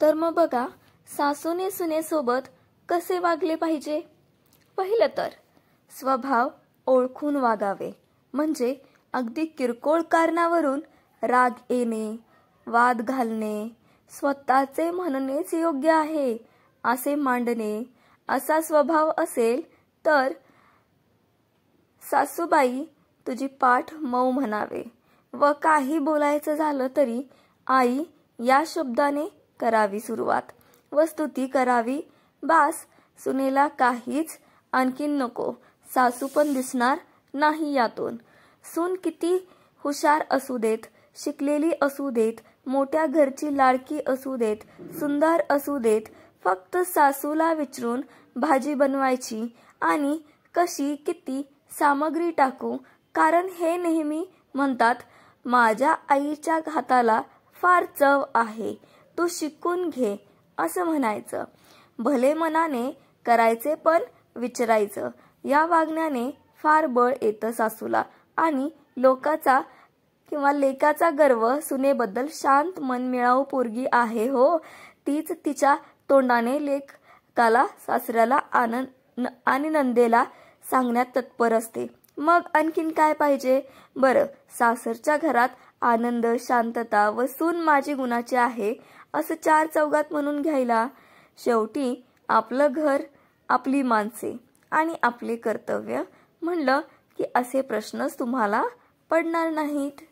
तर मग बघा सासूने सुनेसोबत कसे वागले पाहिजे पहिलं तर स्वभाव ओळखून वागावे म्हणजे अगदी किरकोळ कारणावरून राग येणे वाद घालणे स्वतःचे म्हणणेच योग्य आहे असे मांडणे असा स्वभाव असेल तर सासूबाई तुझी पाठ मऊ म्हणावे व काही बोलायचं झालं तरी आई या शब्दाने करावी सुरुवात व स्तुती करावी बास सुनेला काहीच आणखीन नको सासू पण दिसणार नाही यातून सून किती हुशार असू देत शिकलेली असू देत मोठ्या घरची लाडकी असू देत सुंदर असू देत फक्त सासूला विचारून भाजी बनवायची आणि कशी किती सामग्री टाकू कारण हे नेहमी म्हणतात माझ्या आईच्या हाताला फार चव आहे तू शिकून घे असं म्हणायचं भले मनाने करायचे पण विचारायचं या वागण्याने फार बळ येतं सासूला आणि लोकाचा किंवा लेकाचा गर्व सुनेबद्दल शांत मन मनमिळाऊ पोरगी आहे हो तीच तिच्या तोंडाने लेखकाला सासऱ्याला आनंद आणि नंदेला सांगण्यात तत्पर असते मग आणखीन काय पाहिजे बरं सासरच्या घरात आनंद शांतता व सून माझे गुणाचे आहे असं चार चौघात म्हणून घ्यायला शेवटी आपलं घर आपली माणसे आणि आपले कर्तव्य म्हणलं की असे प्रश्नच तुम्हाला पडणार नाहीत